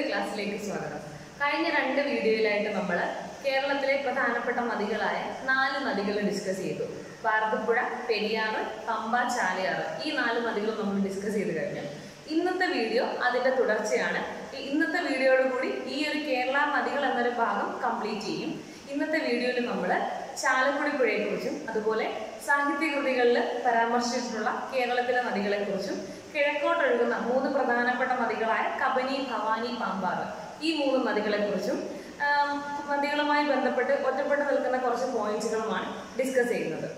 മറ്റൊരു ക്ലാസ്സിലേക്ക് സ്വാഗതം കഴിഞ്ഞ രണ്ട് വീഡിയോയിലായിട്ട് നമ്മൾ കേരളത്തിലെ പ്രധാനപ്പെട്ട നദികളായ നാല് നദികൾ ഡിസ്കസ് ചെയ്തു പാർത്തപ്പുഴ പെരിയാർ പമ്പ ചാലിയാർ ഈ നാല് നദികൾ നമ്മൾ ഡിസ്കസ് ചെയ്ത് കഴിഞ്ഞു ഇന്നത്തെ വീഡിയോ അതിൻ്റെ തുടർച്ചയാണ് ഇന്നത്തെ വീഡിയോയോട് കൂടി ഈ ഒരു കേരള നദികൾ എന്നൊരു ഭാഗം കംപ്ലീറ്റ് ചെയ്യും ഇന്നത്തെ വീഡിയോയിൽ നമ്മൾ ചാലക്കുടി പുഴയെക്കുറിച്ചും അതുപോലെ സാഹിത്യകൃതികളിൽ പരാമർശിച്ചിട്ടുള്ള കേരളത്തിലെ നദികളെക്കുറിച്ചും കിഴക്കോട്ടൊഴുകുന്ന മൂന്ന് പ്രധാനപ്പെട്ട നദികളായ കബനി ഭവാനി പാമ്പാർ ഈ മൂന്ന് നദികളെക്കുറിച്ചും നദികളുമായി ബന്ധപ്പെട്ട് ഒറ്റപ്പെട്ട് നിൽക്കുന്ന കുറച്ച് പോയിന്റുകളുമാണ് ഡിസ്കസ് ചെയ്യുന്നത്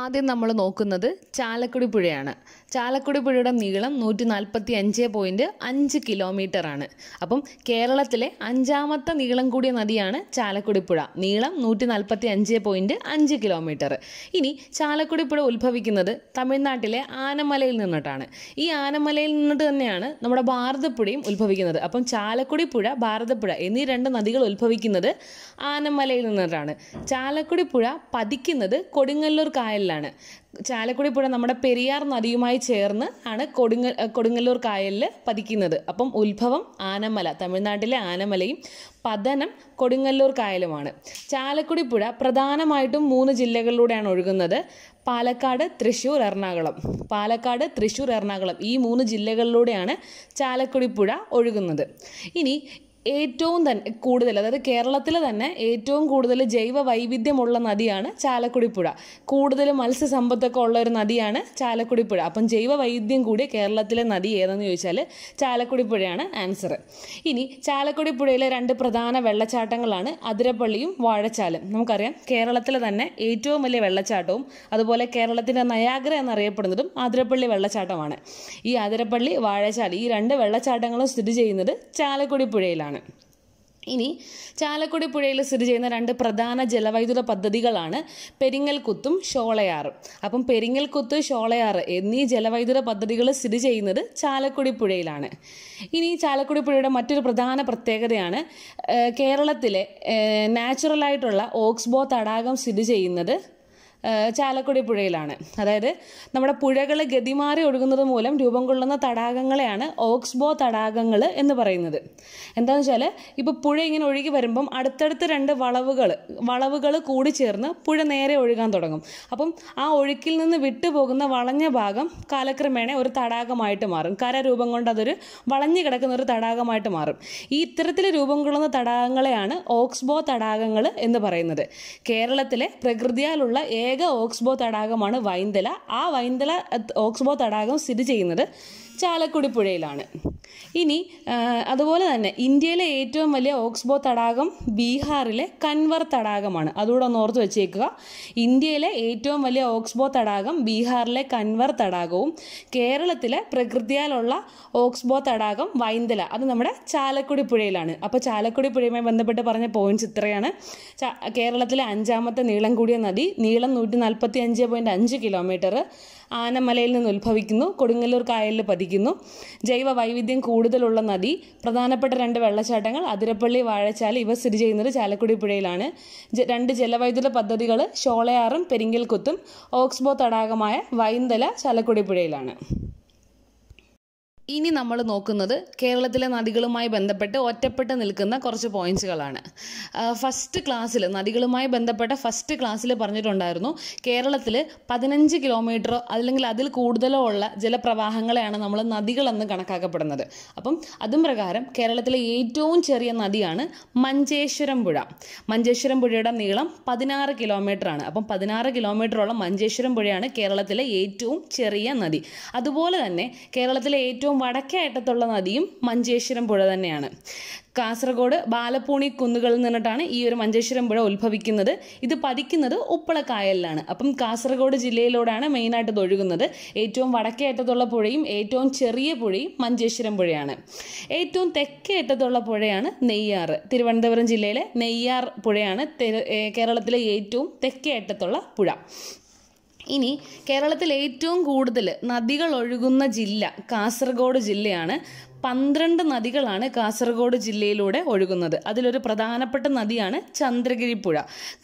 ആദ്യം നമ്മൾ നോക്കുന്നത് ചാലക്കുടി പുഴയാണ് ചാലക്കുടി പുഴയുടെ നീളം നൂറ്റി നാൽപ്പത്തി അഞ്ച് പോയിൻറ്റ് അഞ്ച് കിലോമീറ്ററാണ് അപ്പം കേരളത്തിലെ അഞ്ചാമത്തെ നീളം കൂടിയ നദിയാണ് ചാലക്കുടി പുഴ നീളം നൂറ്റി നാൽപ്പത്തി അഞ്ച് പോയിൻറ്റ് അഞ്ച് കിലോമീറ്റർ ഇനി ചാലക്കുടി പുഴ ഉത്ഭവിക്കുന്നത് തമിഴ്നാട്ടിലെ ആനമലയിൽ നിന്നിട്ടാണ് ഈ ആനമലയിൽ നിന്നിട്ട് തന്നെയാണ് നമ്മുടെ ഭാരതപ്പുഴയും ഉത്ഭവിക്കുന്നത് അപ്പം ചാലക്കുടി പുഴ ഭാരതപ്പുഴ എന്നീ രണ്ട് നദികൾ ഉത്ഭവിക്കുന്നത് ആനമലയിൽ നിന്നിട്ടാണ് ചാലക്കുടി പുഴ പതിക്കുന്നത് കൊടുങ്ങല്ലൂർ കായൽ കായലിലാണ് ചാലക്കുടി പുഴ നമ്മുടെ പെരിയാർ നദിയുമായി ചേർന്ന് ആണ് കൊടുങ്ങ കൊടുങ്ങല്ലൂർ കായലിൽ പതിക്കുന്നത് അപ്പം ഉത്ഭവം ആനമല തമിഴ്നാട്ടിലെ ആനമലയും പതനം കൊടുങ്ങല്ലൂർ കായലുമാണ് ചാലക്കുടി പുഴ പ്രധാനമായിട്ടും മൂന്ന് ജില്ലകളിലൂടെയാണ് ഒഴുകുന്നത് പാലക്കാട് തൃശ്ശൂർ എറണാകുളം പാലക്കാട് തൃശ്ശൂർ എറണാകുളം ഈ മൂന്ന് ജില്ലകളിലൂടെയാണ് ചാലക്കുടി പുഴ ഒഴുകുന്നത് ഇനി ഏറ്റവും തന്നെ കൂടുതൽ അതായത് കേരളത്തിൽ തന്നെ ഏറ്റവും കൂടുതൽ ജൈവ വൈവിധ്യമുള്ള നദിയാണ് ചാലക്കുടി പുഴ കൂടുതൽ മത്സ്യസമ്പത്തൊക്കെ ഉള്ള ഒരു നദിയാണ് ചാലക്കുടി പുഴ അപ്പം ജൈവ വൈവിധ്യം കൂടിയ കേരളത്തിലെ നദി ഏതെന്ന് ചോദിച്ചാൽ ചാലക്കുടി പുഴയാണ് ആൻസർ ഇനി ചാലക്കുടി പുഴയിലെ രണ്ട് പ്രധാന വെള്ളച്ചാട്ടങ്ങളാണ് അതിരപ്പള്ളിയും വാഴച്ചാലും നമുക്കറിയാം കേരളത്തിലെ തന്നെ ഏറ്റവും വലിയ വെള്ളച്ചാട്ടവും അതുപോലെ കേരളത്തിൻ്റെ നയാഗ്ര എന്നറിയപ്പെടുന്നതും അതിരപ്പള്ളി വെള്ളച്ചാട്ടമാണ് ഈ അതിരപ്പള്ളി വാഴച്ചാൽ ഈ രണ്ട് വെള്ളച്ചാട്ടങ്ങളും സ്ഥിതി ചെയ്യുന്നത് ചാലക്കുടി പുഴയിലാണ് ആണ് ഇനി ചാലക്കുടി പുഴയിൽ സ്ഥിതി ചെയ്യുന്ന രണ്ട് പ്രധാന ജലവൈദ്യുത പദ്ധതികളാണ് പെരിങ്ങൽകുത്തും ഷോളയാറും അപ്പം പെരിങ്ങൽകുത്ത് ഷോളയാറ് എന്നീ ജലവൈദ്യുത പദ്ധതികൾ സ്ഥിതി ചെയ്യുന്നത് ചാലക്കുടി പുഴയിലാണ് ഇനി ചാലക്കുടി പുഴയുടെ മറ്റൊരു പ്രധാന പ്രത്യേകതയാണ് കേരളത്തിലെ നാച്ചുറലായിട്ടുള്ള ഓക്സ്ബോ തടാകം സ്ഥിതി ചെയ്യുന്നത് ചാലക്കുടി പുഴയിലാണ് അതായത് നമ്മുടെ പുഴകൾ ഗതിമാറി ഒഴുകുന്നത് മൂലം രൂപം കൊള്ളുന്ന തടാകങ്ങളെയാണ് ഓക്സ്ബോ തടാകങ്ങൾ എന്ന് പറയുന്നത് എന്താണെന്ന് വെച്ചാൽ ഇപ്പോൾ പുഴ ഇങ്ങനെ ഒഴുകി വരുമ്പം അടുത്തടുത്ത് രണ്ട് വളവുകൾ വളവുകൾ കൂടി ചേർന്ന് പുഴ നേരെ ഒഴുകാൻ തുടങ്ങും അപ്പം ആ ഒഴുക്കിൽ നിന്ന് വിട്ടുപോകുന്ന വളഞ്ഞ ഭാഗം കാലക്രമേണ ഒരു തടാകമായിട്ട് മാറും കരരൂപം കൊണ്ട് അതൊരു വളഞ്ഞു കിടക്കുന്ന ഒരു തടാകമായിട്ട് മാറും ഈ ഇത്തരത്തിൽ രൂപം കൊള്ളുന്ന തടാകങ്ങളെയാണ് ഓക്സ്ബോ തടാകങ്ങൾ എന്ന് പറയുന്നത് കേരളത്തിലെ പ്രകൃതിയാലുള്ള ഏ പ്രത്യേക ഓക്സ്ബോ തടാകമാണ് വൈന്തല ആ വൈന്തല ഓക്സ്ബോ തടാകം സ്ഥിതി ചെയ്യുന്നത് ചാലക്കുടി പുഴയിലാണ് ഇനി അതുപോലെ തന്നെ ഇന്ത്യയിലെ ഏറ്റവും വലിയ ഓക്സ്ബോ തടാകം ബീഹാറിലെ കൻവർ തടാകമാണ് അതുകൂടെ ഒന്ന് ഓർത്ത് വെച്ചേക്കുക ഇന്ത്യയിലെ ഏറ്റവും വലിയ ഓക്സ്ബോ തടാകം ബീഹാറിലെ കൻവർ തടാകവും കേരളത്തിലെ പ്രകൃതിയാലുള്ള ഓക്സ്ബോ തടാകം വൈന്തല അത് നമ്മുടെ ചാലക്കുടി പുഴയിലാണ് അപ്പോൾ ചാലക്കുടി പുഴയുമായി ബന്ധപ്പെട്ട് പറഞ്ഞ പോയിന്റ്സ് ഇത്രയാണ് കേരളത്തിലെ അഞ്ചാമത്തെ നീളം കൂടിയ നദി നീളം നൂറ്റി നാൽപ്പത്തി അഞ്ച് പോയിൻറ്റ് അഞ്ച് കിലോമീറ്റർ ആനമലയിൽ നിന്ന് ഉത്ഭവിക്കുന്നു കൊടുങ്ങല്ലൂർ കായലിൽ പതിക്കുന്നു ജൈവ വൈവിധ്യം കൂടുതലുള്ള നദി പ്രധാനപ്പെട്ട രണ്ട് വെള്ളച്ചാട്ടങ്ങൾ അതിരപ്പള്ളി വാഴച്ചാൽ ഇവ സ്ഥിതി ചെയ്യുന്നത് ചാലക്കുടി പുഴയിലാണ് രണ്ട് ജലവൈദ്യുത പദ്ധതികൾ ഷോളയാറും പെരിങ്കൽക്കുത്തും ഓക്സ്ബോ തടാകമായ വൈന്തല ചാലക്കുടി പുഴയിലാണ് ഇനി നമ്മൾ നോക്കുന്നത് കേരളത്തിലെ നദികളുമായി ബന്ധപ്പെട്ട് ഒറ്റപ്പെട്ട് നിൽക്കുന്ന കുറച്ച് പോയിന്റ്സുകളാണ് ഫസ്റ്റ് ക്ലാസ്സിൽ നദികളുമായി ബന്ധപ്പെട്ട ഫസ്റ്റ് ക്ലാസ്സിൽ പറഞ്ഞിട്ടുണ്ടായിരുന്നു കേരളത്തിൽ പതിനഞ്ച് കിലോമീറ്റർ അല്ലെങ്കിൽ അതിൽ കൂടുതലോ ഉള്ള ജലപ്രവാഹങ്ങളെയാണ് നമ്മൾ നദികളെന്ന് കണക്കാക്കപ്പെടുന്നത് അപ്പം അതും പ്രകാരം കേരളത്തിലെ ഏറ്റവും ചെറിയ നദിയാണ് മഞ്ചേശ്വരം പുഴ മഞ്ചേശ്വരം പുഴയുടെ നീളം പതിനാറ് ആണ് അപ്പം പതിനാറ് കിലോമീറ്ററോളം മഞ്ചേശ്വരം പുഴയാണ് കേരളത്തിലെ ഏറ്റവും ചെറിയ നദി അതുപോലെ തന്നെ കേരളത്തിലെ ഏറ്റവും ഏറ്റവും വടക്കേ അറ്റത്തുള്ള നദിയും മഞ്ചേശ്വരം പുഴ തന്നെയാണ് കാസർഗോഡ് ബാലപ്പൂണി കുന്നുകളിൽ നിന്നിട്ടാണ് ഈ ഒരു മഞ്ചേശ്വരം പുഴ ഉത്ഭവിക്കുന്നത് ഇത് പതിക്കുന്നത് ഉപ്പളക്കായലിലാണ് അപ്പം കാസർഗോഡ് ജില്ലയിലൂടെയാണ് മെയിനായിട്ട് ഒഴുകുന്നത് ഏറ്റവും വടക്കേ അറ്റത്തുള്ള പുഴയും ഏറ്റവും ചെറിയ പുഴയും മഞ്ചേശ്വരം പുഴയാണ് ഏറ്റവും തെക്കേ അറ്റത്തുള്ള പുഴയാണ് നെയ്യാർ തിരുവനന്തപുരം ജില്ലയിലെ നെയ്യാർ പുഴയാണ് കേരളത്തിലെ ഏറ്റവും തെക്കേ അറ്റത്തുള്ള പുഴ ഇനി കേരളത്തിൽ ഏറ്റവും കൂടുതൽ നദികൾ ഒഴുകുന്ന ജില്ല കാസർഗോഡ് ജില്ലയാണ് പന്ത്രണ്ട് നദികളാണ് കാസർഗോഡ് ജില്ലയിലൂടെ ഒഴുകുന്നത് അതിലൊരു പ്രധാനപ്പെട്ട നദിയാണ് ചന്ദ്രഗിരി പുഴ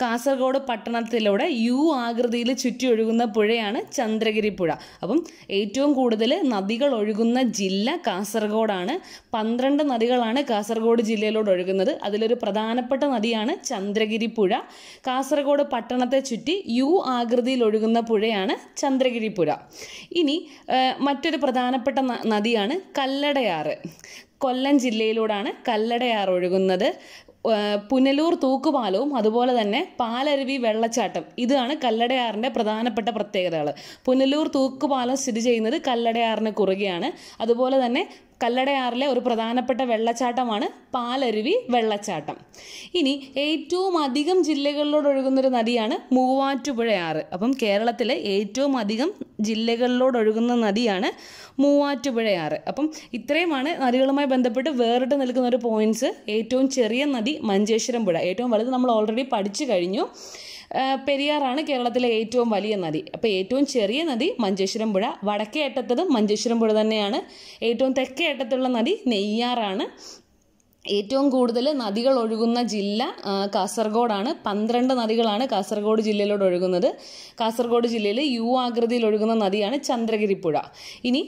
കാസർഗോഡ് പട്ടണത്തിലൂടെ യു ആകൃതിയിൽ ചുറ്റി ഒഴുകുന്ന പുഴയാണ് ചന്ദ്രഗിരി പുഴ അപ്പം ഏറ്റവും കൂടുതൽ നദികൾ ഒഴുകുന്ന ജില്ല കാസർഗോഡാണ് പന്ത്രണ്ട് നദികളാണ് കാസർഗോഡ് ജില്ലയിലൂടെ ഒഴുകുന്നത് അതിലൊരു പ്രധാനപ്പെട്ട നദിയാണ് ചന്ദ്രഗിരി പുഴ കാസർഗോഡ് പട്ടണത്തെ ചുറ്റി യു ആകൃതിയിൽ ഒഴുകുന്ന പുഴയാണ് ചന്ദ്രഗിരി പുഴ ഇനി മറ്റൊരു പ്രധാനപ്പെട്ട നദിയാണ് കല്ലടയാർ കല്ലടയാറ് കൊല്ലം ജില്ലയിലൂടാണ് കല്ലടയാർ ഒഴുകുന്നത് പുനലൂർ തൂക്കുപാലവും അതുപോലെ തന്നെ പാലരുവി വെള്ളച്ചാട്ടം ഇതാണ് കല്ലടയാറിൻ്റെ പ്രധാനപ്പെട്ട പ്രത്യേകതകൾ പുനലൂർ തൂക്കുപാലം സ്ഥിതി ചെയ്യുന്നത് കല്ലടയാറിന് കുറുകെയാണ് അതുപോലെ തന്നെ കല്ലടയാറിലെ ഒരു പ്രധാനപ്പെട്ട വെള്ളച്ചാട്ടമാണ് പാലരുവി വെള്ളച്ചാട്ടം ഇനി ഏറ്റവും അധികം ജില്ലകളിലോട് ഒഴുകുന്നൊരു നദിയാണ് മൂവാറ്റുപുഴയാറ് അപ്പം കേരളത്തിലെ ഏറ്റവും അധികം ജില്ലകളിലോട് ഒഴുകുന്ന നദിയാണ് മൂവാറ്റുപുഴയാറ് അപ്പം ഇത്രയുമാണ് നദികളുമായി ബന്ധപ്പെട്ട് വേറിട്ട് നിൽക്കുന്ന ഒരു പോയിന്റ്സ് ഏറ്റവും ചെറിയ നദി മഞ്ചേശ്വരം പുഴ ഏറ്റവും വലുത് നമ്മൾ ഓൾറെഡി പഠിച്ചു കഴിഞ്ഞു പെരിയാറാണ് കേരളത്തിലെ ഏറ്റവും വലിയ നദി അപ്പോൾ ഏറ്റവും ചെറിയ നദി മഞ്ചേശ്വരം പുഴ വടക്കേ അറ്റത്തതും മഞ്ചേശ്വരം പുഴ തന്നെയാണ് ഏറ്റവും തെക്കേ അറ്റത്തുള്ള നദി നെയ്യാറാണ് ഏറ്റവും കൂടുതൽ നദികൾ ഒഴുകുന്ന ജില്ല കാസർഗോഡാണ് പന്ത്രണ്ട് നദികളാണ് കാസർഗോഡ് ജില്ലയിലൂടെ ഒഴുകുന്നത് കാസർഗോഡ് ജില്ലയിൽ യു ആകൃതിയിൽ ഒഴുകുന്ന നദിയാണ് ചന്ദ്രഗിരിപ്പുഴ പുഴ ഇനി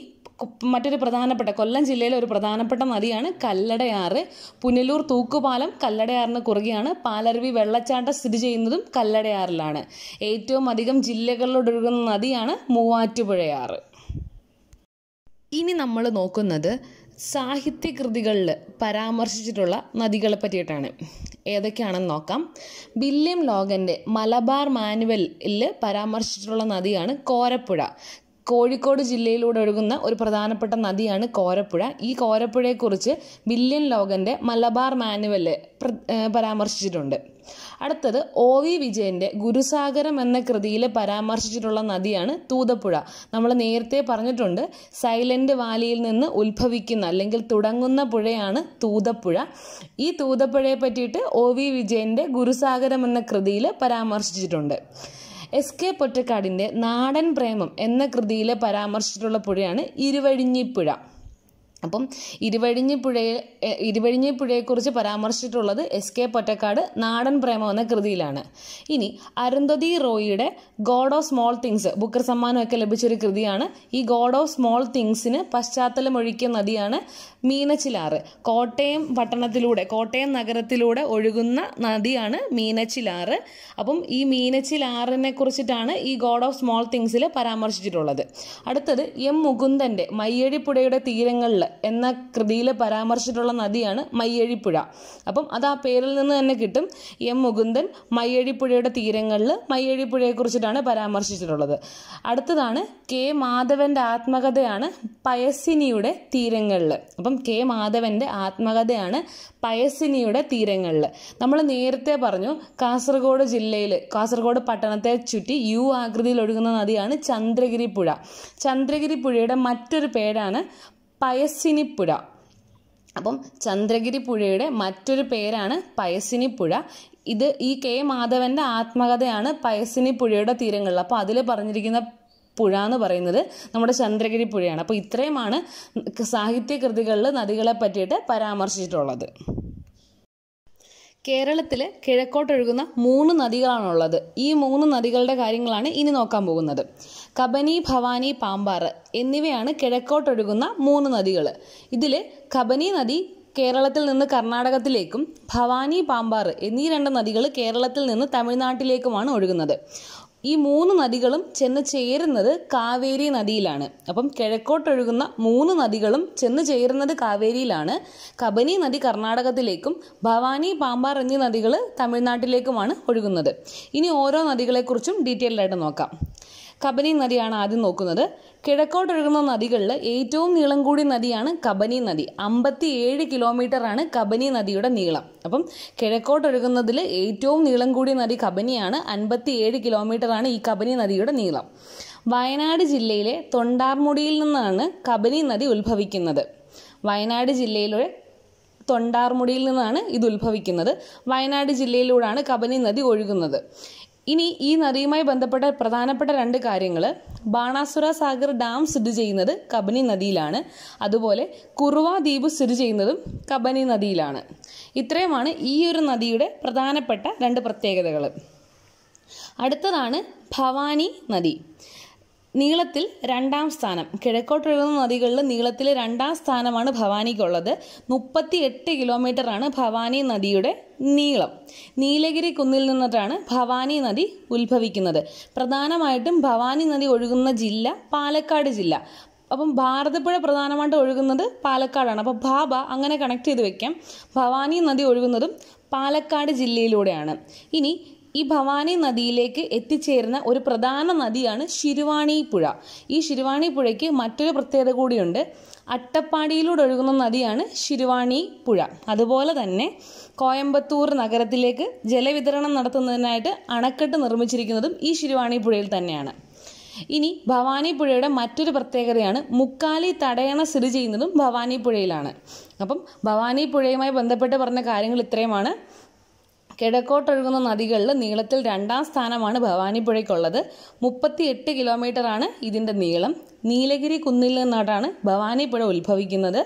മറ്റൊരു പ്രധാനപ്പെട്ട കൊല്ലം ജില്ലയിലെ ഒരു പ്രധാനപ്പെട്ട നദിയാണ് കല്ലടയാറ് പുനലൂർ തൂക്കുപാലം കല്ലടയാറിന് കുറുകെയാണ് പാലരുവി വെള്ളച്ചാട്ടം സ്ഥിതി ചെയ്യുന്നതും കല്ലടയാറിലാണ് ഏറ്റവും അധികം ജില്ലകളിലൊഴുകുന്ന നദിയാണ് മൂവാറ്റുപുഴയാറ് ഇനി നമ്മൾ നോക്കുന്നത് സാഹിത്യകൃതികളിൽ പരാമർശിച്ചിട്ടുള്ള നദികളെ പറ്റിയിട്ടാണ് ഏതൊക്കെയാണെന്ന് നോക്കാം വില്യം ലോഗൻ്റെ മലബാർ മാനുവലിൽ പരാമർശിച്ചിട്ടുള്ള നദിയാണ് കോരപ്പുഴ കോഴിക്കോട് ജില്ലയിലൂടെ ഒഴുകുന്ന ഒരു പ്രധാനപ്പെട്ട നദിയാണ് കോരപ്പുഴ ഈ കോരപ്പുഴയെക്കുറിച്ച് ബില്യൻ ലോകൻ്റെ മലബാർ മാനുവല് പരാമർശിച്ചിട്ടുണ്ട് അടുത്തത് ഒ വി വിജയൻ്റെ ഗുരുസാഗരം എന്ന കൃതിയിൽ പരാമർശിച്ചിട്ടുള്ള നദിയാണ് തൂതപ്പുഴ നമ്മൾ നേരത്തെ പറഞ്ഞിട്ടുണ്ട് സൈലൻറ്റ് വാലിയിൽ നിന്ന് ഉത്ഭവിക്കുന്ന അല്ലെങ്കിൽ തുടങ്ങുന്ന പുഴയാണ് തൂതപ്പുഴ ഈ തൂതപ്പുഴയെ പറ്റിയിട്ട് ഒ വി വിജയൻ്റെ ഗുരുസാഗരം എന്ന കൃതിയിൽ പരാമർശിച്ചിട്ടുണ്ട് എസ് കെ പൊറ്റക്കാടിൻ്റെ നാടൻ പ്രേമം എന്ന കൃതിയിലെ പരാമർശിച്ചിട്ടുള്ള പുഴയാണ് ഇരുവഴിഞ്ഞിപ്പുഴ അപ്പം ഇരുവഴിഞ്ഞി പുഴയെ ഇരുവഴിഞ്ഞി പുഴയെക്കുറിച്ച് പരാമർശിച്ചിട്ടുള്ളത് എസ് കെ പൊറ്റക്കാട് നാടൻ പ്രേമം എന്ന കൃതിയിലാണ് ഇനി അരുന്ധതി റോയിയുടെ God of Small Things Booker സമ്മാനമൊക്കെ ലഭിച്ചൊരു കൃതിയാണ് ഈ ഗോഡ് ഓഫ് സ്മോൾ തിങ്സിന് പശ്ചാത്തലമൊഴുക്കിയ നദിയാണ് മീനച്ചിലാറ് കോട്ടയം പട്ടണത്തിലൂടെ കോട്ടയം നഗരത്തിലൂടെ ഒഴുകുന്ന നദിയാണ് മീനച്ചിലാറ് അപ്പം ഈ മീനച്ചിലാറിനെ കുറിച്ചിട്ടാണ് ഈ ഗോഡ് ഓഫ് സ്മോൾ തിങ്സിൽ പരാമർശിച്ചിട്ടുള്ളത് അടുത്തത് എം മുകുന്ദൻ്റെ മയ്യഴിപ്പുഴയുടെ തീരങ്ങളിൽ എന്ന കൃതിയിലെ പരാമർശിച്ചിട്ടുള്ള നദിയാണ് മയ്യഴിപ്പുഴ അപ്പം അത് ആ പേരിൽ നിന്ന് തന്നെ കിട്ടും എം മുകുന്ദൻ മയ്യഴിപ്പുഴയുടെ തീരങ്ങളിൽ കുറിച്ചിട്ടാണ് പരാമർശിച്ചിട്ടുള്ളത് അടുത്തതാണ് കെ മാധവന്റെ ആത്മകഥയാണ് പയസിനിയുടെ തീരങ്ങളിൽ അപ്പം കെ മാധവന്റെ ആത്മകഥയാണ് പയസിനിയുടെ തീരങ്ങളിൽ നമ്മൾ നേരത്തെ പറഞ്ഞു കാസർഗോഡ് ജില്ലയിൽ കാസർഗോഡ് പട്ടണത്തെ ചുറ്റി യു ആകൃതിയിൽ ഒഴുകുന്ന നദിയാണ് ചന്ദ്രഗിരി പുഴ ചന്ദ്രഗിരി പുഴയുടെ മറ്റൊരു പേരാണ് പയസ്സിനിപ്പുഴ അപ്പം ചന്ദ്രഗിരി പുഴയുടെ മറ്റൊരു പേരാണ് പയസ്സിനിപ്പുഴ ഇത് ഈ കെ മാധവൻ്റെ ആത്മകഥയാണ് പയസ്സിനി പുഴയുടെ തീരങ്ങളിൽ അപ്പോൾ അതിൽ പറഞ്ഞിരിക്കുന്ന പുഴ എന്ന് പറയുന്നത് നമ്മുടെ ചന്ദ്രഗിരി പുഴയാണ് അപ്പോൾ ഇത്രയുമാണ് കൃതികളിൽ നദികളെ പറ്റിയിട്ട് പരാമർശിച്ചിട്ടുള്ളത് കേരളത്തിൽ കിഴക്കോട്ടൊഴുകുന്ന മൂന്ന് നദികളാണുള്ളത് ഈ മൂന്ന് നദികളുടെ കാര്യങ്ങളാണ് ഇനി നോക്കാൻ പോകുന്നത് കബനി ഭവാനി പാമ്പാറ് എന്നിവയാണ് കിഴക്കോട്ടൊഴുകുന്ന മൂന്ന് നദികൾ ഇതിൽ കബനി നദി കേരളത്തിൽ നിന്ന് കർണാടകത്തിലേക്കും ഭവാനി പാമ്പാറ് എന്നീ രണ്ട് നദികൾ കേരളത്തിൽ നിന്ന് തമിഴ്നാട്ടിലേക്കുമാണ് ഒഴുകുന്നത് ഈ മൂന്ന് നദികളും ചെന്ന് ചേരുന്നത് കാവേരി നദിയിലാണ് അപ്പം കിഴക്കോട്ടൊഴുകുന്ന മൂന്ന് നദികളും ചെന്ന് ചേരുന്നത് കാവേരിയിലാണ് കബനി നദി കർണാടകത്തിലേക്കും ഭവാനി പാമ്പാർ എന്നീ നദികൾ തമിഴ്നാട്ടിലേക്കുമാണ് ഒഴുകുന്നത് ഇനി ഓരോ നദികളെക്കുറിച്ചും ഡീറ്റെയിൽഡായിട്ട് നോക്കാം കബനി നദിയാണ് ആദ്യം നോക്കുന്നത് കിഴക്കോട്ടൊഴുകുന്ന നദികളിൽ ഏറ്റവും നീളം കൂടിയ നദിയാണ് കബനി നദി അമ്പത്തിയേഴ് ആണ് കബനി നദിയുടെ നീളം അപ്പം കിഴക്കോട്ടൊഴുകുന്നതിൽ ഏറ്റവും നീളം കൂടിയ നദി കബനിയാണ് അൻപത്തിയേഴ് ആണ് ഈ കബനി നദിയുടെ നീളം വയനാട് ജില്ലയിലെ തൊണ്ടാർമുടിയിൽ നിന്നാണ് കബനി നദി ഉത്ഭവിക്കുന്നത് വയനാട് ജില്ലയിലെ തൊണ്ടാർമുടിയിൽ നിന്നാണ് ഇത് ഉത്ഭവിക്കുന്നത് വയനാട് ജില്ലയിലൂടെയാണ് കബനി നദി ഒഴുകുന്നത് ഇനി ഈ നദിയുമായി ബന്ധപ്പെട്ട പ്രധാനപ്പെട്ട രണ്ട് കാര്യങ്ങൾ ബാണാസുര സാഗർ ഡാം സ്ഥിതി ചെയ്യുന്നത് കബനി നദിയിലാണ് അതുപോലെ കുറുവ ദ്വീപ് സ്ഥിതി ചെയ്യുന്നതും കബനി നദിയിലാണ് ഇത്രയുമാണ് ഈ ഒരു നദിയുടെ പ്രധാനപ്പെട്ട രണ്ട് പ്രത്യേകതകൾ അടുത്തതാണ് ഭവാനി നദി നീളത്തിൽ രണ്ടാം സ്ഥാനം കിഴക്കോട്ടൊഴുകുന്ന നദികളിൽ നീളത്തിൽ രണ്ടാം സ്ഥാനമാണ് ഭവാനിക്കുള്ളത് മുപ്പത്തി എട്ട് കിലോമീറ്ററാണ് ഭവാനി നദിയുടെ നീളം നീലഗിരി കുന്നിൽ നിന്നിട്ടാണ് ഭവാനി നദി ഉത്ഭവിക്കുന്നത് പ്രധാനമായിട്ടും ഭവാനി നദി ഒഴുകുന്ന ജില്ല പാലക്കാട് ജില്ല അപ്പം ഭാരതപ്പുഴ പ്രധാനമായിട്ട് ഒഴുകുന്നത് പാലക്കാടാണ് അപ്പോൾ ഭാബ അങ്ങനെ കണക്ട് ചെയ്ത് വെക്കാം ഭവാനി നദി ഒഴുകുന്നതും പാലക്കാട് ജില്ലയിലൂടെയാണ് ഇനി ഈ ഭവാനി നദിയിലേക്ക് എത്തിച്ചേരുന്ന ഒരു പ്രധാന നദിയാണ് ശിരുവാണി പുഴ ഈ ശിരുവാണി പുഴയ്ക്ക് മറ്റൊരു പ്രത്യേകത കൂടിയുണ്ട് അട്ടപ്പാടിയിലൂടെ ഒഴുകുന്ന നദിയാണ് ശിരുവാണി പുഴ അതുപോലെ തന്നെ കോയമ്പത്തൂർ നഗരത്തിലേക്ക് ജലവിതരണം നടത്തുന്നതിനായിട്ട് അണക്കെട്ട് നിർമ്മിച്ചിരിക്കുന്നതും ഈ ശിരുവാണി പുഴയിൽ തന്നെയാണ് ഇനി ഭവാനി പുഴയുടെ മറ്റൊരു പ്രത്യേകതയാണ് മുക്കാലി തടയണ സ്ഥിതി ചെയ്യുന്നതും ഭവാനി പുഴയിലാണ് അപ്പം ഭവാനി പുഴയുമായി ബന്ധപ്പെട്ട് പറഞ്ഞ കാര്യങ്ങൾ ഇത്രയുമാണ് കിഴക്കോട്ടൊഴുകുന്ന നദികളിൽ നീളത്തിൽ രണ്ടാം സ്ഥാനമാണ് ഭവാനിപ്പുഴയ്ക്കുള്ളത് മുപ്പത്തി എട്ട് കിലോമീറ്ററാണ് ഇതിൻ്റെ നീളം നീലഗിരി കുന്നിൽ നിന്നാണ് ഭവാനിപ്പുഴ ഉത്ഭവിക്കുന്നത്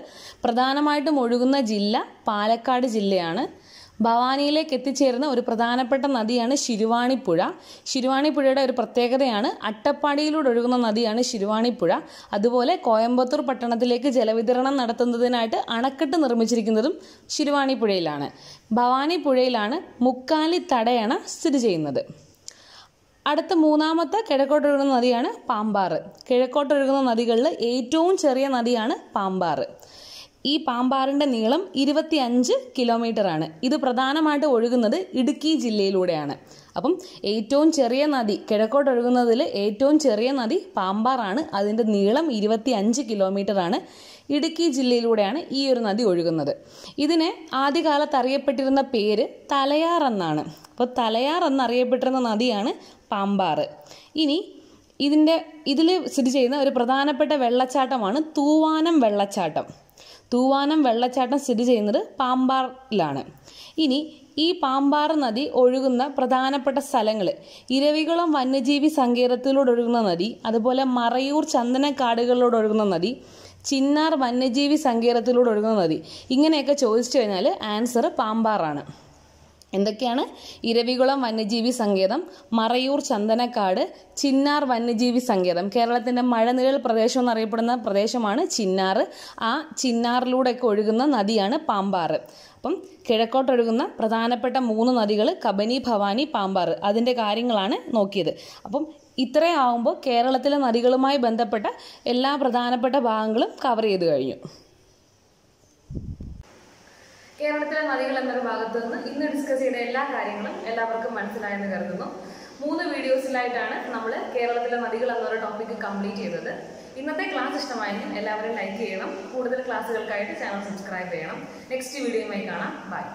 പ്രധാനമായിട്ടും ഒഴുകുന്ന ജില്ല പാലക്കാട് ജില്ലയാണ് ഭവാനിയിലേക്ക് എത്തിച്ചേരുന്ന ഒരു പ്രധാനപ്പെട്ട നദിയാണ് ശിരുവാണിപ്പുഴ ശിരുവാണിപ്പുഴയുടെ ഒരു പ്രത്യേകതയാണ് അട്ടപ്പാടിയിലൂടെ ഒഴുകുന്ന നദിയാണ് ശിരുവാണിപ്പുഴ അതുപോലെ കോയമ്പത്തൂർ പട്ടണത്തിലേക്ക് ജലവിതരണം നടത്തുന്നതിനായിട്ട് അണക്കെട്ട് നിർമ്മിച്ചിരിക്കുന്നതും ശിരുവാണിപ്പുഴയിലാണ് ഭവാനി പുഴയിലാണ് മുക്കാലി തടയണ സ്ഥിതി ചെയ്യുന്നത് അടുത്ത മൂന്നാമത്തെ കിഴക്കോട്ടൊഴുകുന്ന നദിയാണ് പാമ്പാറ് കിഴക്കോട്ടൊഴുകുന്ന നദികളിൽ ഏറ്റവും ചെറിയ നദിയാണ് പാമ്പാറ് ഈ പാമ്പാറിൻ്റെ നീളം ഇരുപത്തിയഞ്ച് കിലോമീറ്റർ ആണ് ഇത് പ്രധാനമായിട്ട് ഒഴുകുന്നത് ഇടുക്കി ജില്ലയിലൂടെയാണ് അപ്പം ഏറ്റവും ചെറിയ നദി കിഴക്കോട്ട് ഒഴുകുന്നതിൽ ഏറ്റവും ചെറിയ നദി പാമ്പാറാണ് അതിൻ്റെ നീളം ഇരുപത്തിയഞ്ച് കിലോമീറ്റർ ആണ് ഇടുക്കി ജില്ലയിലൂടെയാണ് ഈ ഒരു നദി ഒഴുകുന്നത് ഇതിനെ ആദ്യകാലത്ത് അറിയപ്പെട്ടിരുന്ന പേര് തലയാർ എന്നാണ് അപ്പോൾ തലയാർ എന്നറിയപ്പെട്ടിരുന്ന നദിയാണ് പാമ്പാറ് ഇനി ഇതിൻ്റെ ഇതിൽ സ്ഥിതി ചെയ്യുന്ന ഒരു പ്രധാനപ്പെട്ട വെള്ളച്ചാട്ടമാണ് തൂവാനം വെള്ളച്ചാട്ടം തൂവാനം വെള്ളച്ചാട്ടം സ്ഥിതി ചെയ്യുന്നത് പാമ്പാറിലാണ് ഇനി ഈ പാമ്പാറ നദി ഒഴുകുന്ന പ്രധാനപ്പെട്ട സ്ഥലങ്ങൾ ഇരവികുളം വന്യജീവി സങ്കേതത്തിലൂടെ ഒഴുകുന്ന നദി അതുപോലെ മറയൂർ ചന്ദനക്കാടുകളിലൂടെ ഒഴുകുന്ന നദി ചിന്നാർ വന്യജീവി സങ്കേതത്തിലൂടെ ഒഴുകുന്ന നദി ഇങ്ങനെയൊക്കെ ചോദിച്ചു കഴിഞ്ഞാൽ ആൻസർ പാമ്പാറാണ് എന്തൊക്കെയാണ് ഇരവികുളം വന്യജീവി സങ്കേതം മറയൂർ ചന്ദനക്കാട് ചിന്നാർ വന്യജീവി സങ്കേതം കേരളത്തിൻ്റെ മഴനിഴൽ പ്രദേശം എന്നറിയപ്പെടുന്ന പ്രദേശമാണ് ചിന്നാർ ആ ഒക്കെ ഒഴുകുന്ന നദിയാണ് പാമ്പാറ് അപ്പം കിഴക്കോട്ടൊഴുകുന്ന പ്രധാനപ്പെട്ട മൂന്ന് നദികൾ കബനി ഭവാനി പാമ്പാറ് അതിൻ്റെ കാര്യങ്ങളാണ് നോക്കിയത് അപ്പം ഇത്രയാവുമ്പോൾ കേരളത്തിലെ നദികളുമായി ബന്ധപ്പെട്ട എല്ലാ പ്രധാനപ്പെട്ട ഭാഗങ്ങളും കവർ ചെയ്ത് കഴിഞ്ഞു കേരളത്തിലെ നദികൾ എന്നൊരു ഭാഗത്തു നിന്ന് ഇന്ന് ഡിസ്കസ് ചെയ്ത എല്ലാ കാര്യങ്ങളും എല്ലാവർക്കും മനസ്സിലായെന്ന് കരുതുന്നു മൂന്ന് വീഡിയോസിലായിട്ടാണ് നമ്മൾ കേരളത്തിലെ നദികൾ എന്നൊരു ടോപ്പിക് കംപ്ലീറ്റ് ചെയ്തത് ഇന്നത്തെ ക്ലാസ് ഇഷ്ടമായെങ്കിൽ എല്ലാവരും ലൈക്ക് ചെയ്യണം കൂടുതൽ ക്ലാസ്സുകൾക്കായിട്ട് ചാനൽ സബ്സ്ക്രൈബ് ചെയ്യണം നെക്സ്റ്റ് വീഡിയോയുമായി കാണാം ബൈ